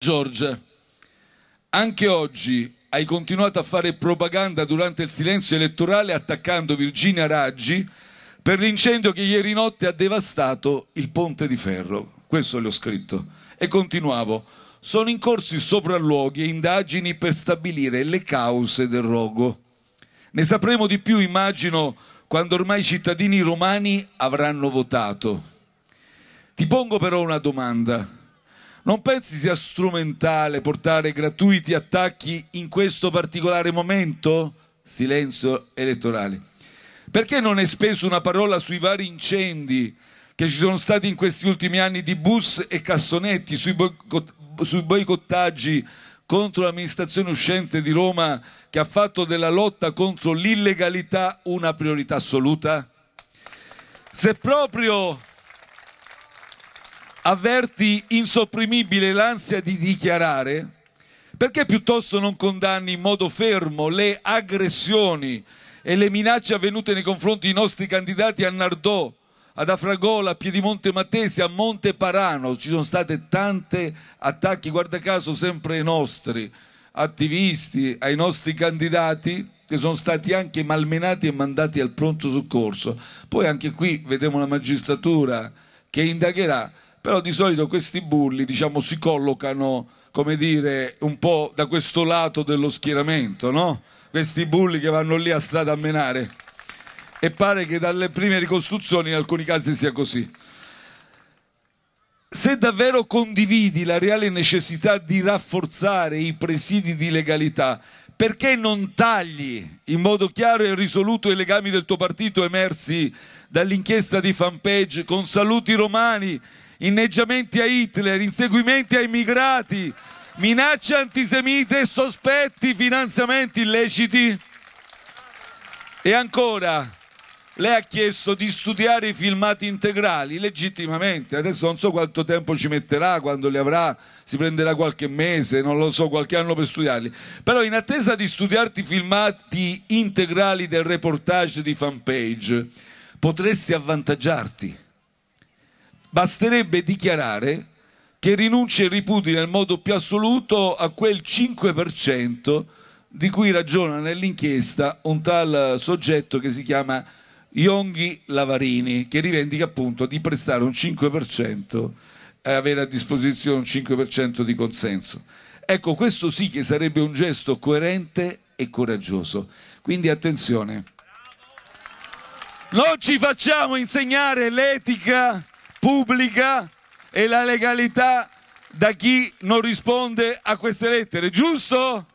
George, anche oggi hai continuato a fare propaganda durante il silenzio elettorale attaccando Virginia Raggi per l'incendio che ieri notte ha devastato il ponte di ferro. Questo le ho scritto. E continuavo. Sono in corso i sopralluoghi e indagini per stabilire le cause del rogo. Ne sapremo di più, immagino, quando ormai i cittadini romani avranno votato. Ti pongo però una domanda. Non pensi sia strumentale portare gratuiti attacchi in questo particolare momento? Silenzio elettorale. Perché non hai speso una parola sui vari incendi che ci sono stati in questi ultimi anni di bus e cassonetti, sui, boicot- sui boicottaggi contro l'amministrazione uscente di Roma che ha fatto della lotta contro l'illegalità una priorità assoluta? Se proprio avverti insopprimibile l'ansia di dichiarare, perché piuttosto non condanni in modo fermo le aggressioni e le minacce avvenute nei confronti dei nostri candidati a Nardò, ad Afragola, a Piedimonte Matese, a Monte Parano? Ci sono stati tanti attacchi, guarda caso, sempre ai nostri attivisti, ai nostri candidati che sono stati anche malmenati e mandati al pronto soccorso. Poi anche qui vedremo la magistratura che indagherà però di solito questi bulli diciamo, si collocano come dire, un po' da questo lato dello schieramento, no? questi bulli che vanno lì a strada a menare e pare che dalle prime ricostruzioni in alcuni casi sia così. Se davvero condividi la reale necessità di rafforzare i presidi di legalità, perché non tagli in modo chiaro e risoluto i legami del tuo partito emersi dall'inchiesta di fanpage con saluti romani inneggiamenti a Hitler, inseguimenti ai migrati, minacce antisemite e sospetti finanziamenti illeciti? E ancora, lei ha chiesto di studiare i filmati integrali legittimamente. Adesso non so quanto tempo ci metterà, quando li avrà, si prenderà qualche mese, non lo so, qualche anno per studiarli. Però in attesa di studiarti i filmati integrali del reportage di fanpage, potresti avvantaggiarti basterebbe dichiarare che rinuncia e ripudi nel modo più assoluto a quel 5% di cui ragiona nell'inchiesta un tal soggetto che si chiama Yonghi Lavarini, che rivendica appunto di prestare un 5% e avere a disposizione un 5% di consenso. Ecco, questo sì che sarebbe un gesto coerente e coraggioso. Quindi attenzione. Non ci facciamo insegnare l'etica pubblica e la legalità da chi non risponde a queste lettere, giusto?